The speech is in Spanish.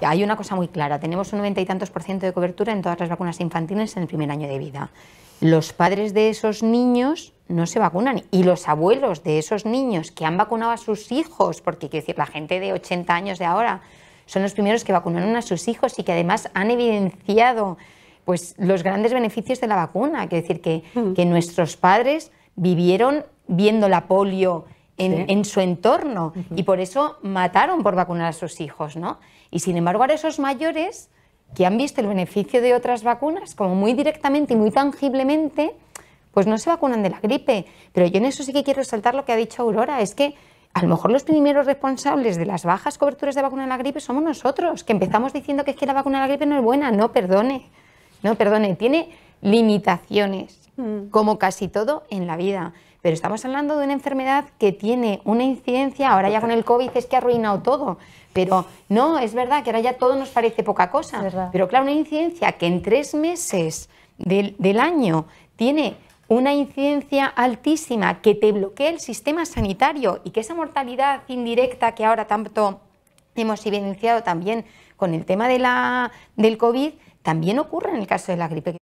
Hay una cosa muy clara, tenemos un noventa y tantos por ciento de cobertura en todas las vacunas infantiles en el primer año de vida. Los padres de esos niños no se vacunan y los abuelos de esos niños que han vacunado a sus hijos, porque quiero decir, la gente de 80 años de ahora son los primeros que vacunaron a sus hijos y que además han evidenciado pues, los grandes beneficios de la vacuna. Quiero decir que mm. nuestros padres vivieron viendo la polio en, su entorno y por eso mataron por vacunar a sus hijos, ¿no? Y sin embargo, ahora esos mayores que han visto el beneficio de otras vacunas, como muy directamente y muy tangiblemente, pues no se vacunan de la gripe. Pero yo en eso sí que quiero resaltar lo que ha dicho Aurora, es que a lo mejor los primeros responsables de las bajas coberturas de vacuna de la gripe somos nosotros, que empezamos diciendo que es que la vacuna de la gripe no es buena. No, perdone, no, perdone, tiene limitaciones Mm. como casi todo en la vida. Pero estamos hablando de una enfermedad que tiene una incidencia, ahora ya con el COVID es que ha arruinado todo, pero no, es verdad que ahora ya todo nos parece poca cosa, pero claro, una incidencia que en tres meses del, año tiene una incidencia altísima que te bloquea el sistema sanitario y que esa mortalidad indirecta que ahora tanto hemos evidenciado también con el tema de la, del COVID, también ocurre en el caso de la gripe.